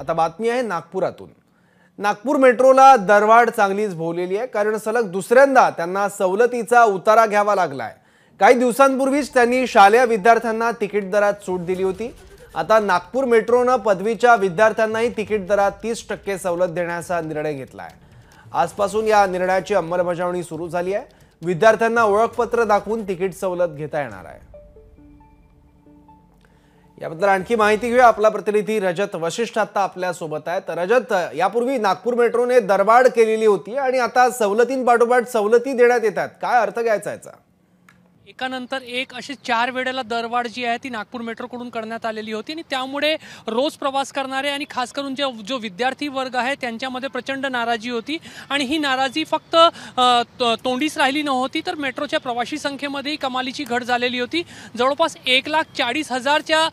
आता बातमी आहे नागपुरातून नागपूर मेट्रोला दरवाढ चांगलीच भोवलेली आहे कारण सलग दुसऱ्यांदा त्यांना सवलतीचा उतारा घ्यावा लागला काही दिवसांपूर्वीच त्यांनी शालेय विद्यार्थ्यांना तिकीट दरात सूट दिली होती आता नागपूर मेट्रोनं पदवीच्या विद्यार्थ्यांनाही तिकीट दरात तीस टक्के सवलत देण्याचा निर्णय घेतला आहे आजपासून या निर्णयाची अंमलबजावणी सुरू झाली आहे विद्यार्थ्यांना ओळखपत्र दाखवून तिकीट सवलत घेता येणार आहे याबद्दल आणखी माहिती घेऊया आपला प्रतिनिधी रजत वशिष्ठ आता आपल्या सोबत आहे तर रजत यापूर्वी नागपूर मेट्रोने दरवाढ केलेली होती आणि आता सवलतींपाठोपाठ सवलती देण्यात येतात काय अर्थ घ्यायचा याचा एकानंतर एक असे चार वेळेला दरवाढ जी आहे ती नागपूर मेट्रोकडून करण्यात आलेली होती आणि त्यामुळे रोज प्रवास करणारे आणि खास करून जे जो विद्यार्थी वर्ग आहे त्यांच्यामध्ये प्रचंड नाराजी होती आणि ही नाराजी फक्त तोंडीच राहिली नव्हती तर मेट्रोच्या प्रवाशी संख्येमध्येही कमालीची घट झालेली होती जवळपास एक लाख चाळीस हजारच्या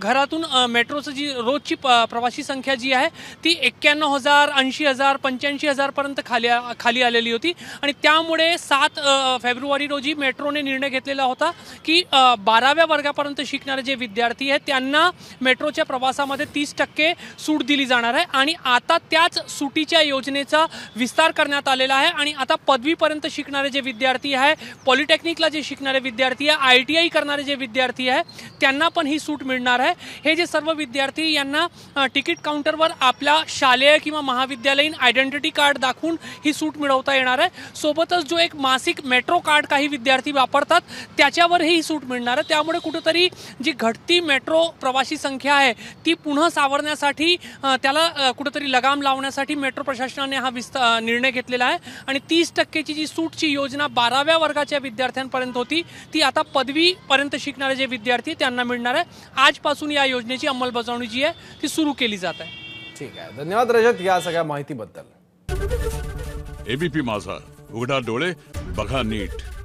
घरातून मेट्रोचं जी रोजची प्रवाशी संख्या जी आहे ती एक्क्याण्णव हजार ऐंशी हजार पंच्याऐंशी हजारपर्यंत खाली खाली आलेली होती आणि त्यामुळे सात फेब्रुवारी रोजी मेट्रोने निर्णय घेतलेला होता की बाराव्या वर्गापर्यंत शिकणारे जे विद्यार्थी आहेत त्यांना मेट्रोच्या प्रवासामध्ये तीस टक्के सूट दिली जाणार आहे आणि आता त्याच सुटीच्या योजनेचा विस्तार करण्यात आलेला आहे आणि आता पदवीपर्यंत शिकणारे जे विद्यार्थी आहे पॉलिटेक्निकला जे शिकणारे विद्यार्थी आहे आय टी आय करणारे जे विद्यार्थी आहे त्यांना पण ही सूट मिळणार आहे हे जे सर्व विद्यार्थी यांना तिकीट काउंटरवर आपल्या शालेय किंवा महाविद्यालयीन आयडेंटिटी कार्ड दाखवून ही सूट मिळवता येणार आहे सोबतच जो एक मासिक मेट्रो कार्ड काही विद्यार्थी वापर सापडतात त्याच्यावरही ही सूट मिळणार आहे त्यामुळे कुठंतरी जी घटती मेट्रो प्रवासी संख्या आहे ती पुन्हा सावरण्यासाठी त्याला कुठंतरी लगाम लावण्यासाठी मेट्रो प्रशासनाने हा विस्तार निर्णय घेतलेला आहे आणि तीस टक्केची जी सूटची योजना बाराव्या वर्गाच्या विद्यार्थ्यांपर्यंत होती ती आता पदवीपर्यंत शिकणारे जे विद्यार्थी त्यांना मिळणार आहे आजपासून या योजनेची अंमलबजावणी जी आहे ती सुरू केली जात आहे ठीक आहे धन्यवाद रजत या सगळ्या माहितीबद्दल एबीपी माझा उघडा डोळे बघा नीट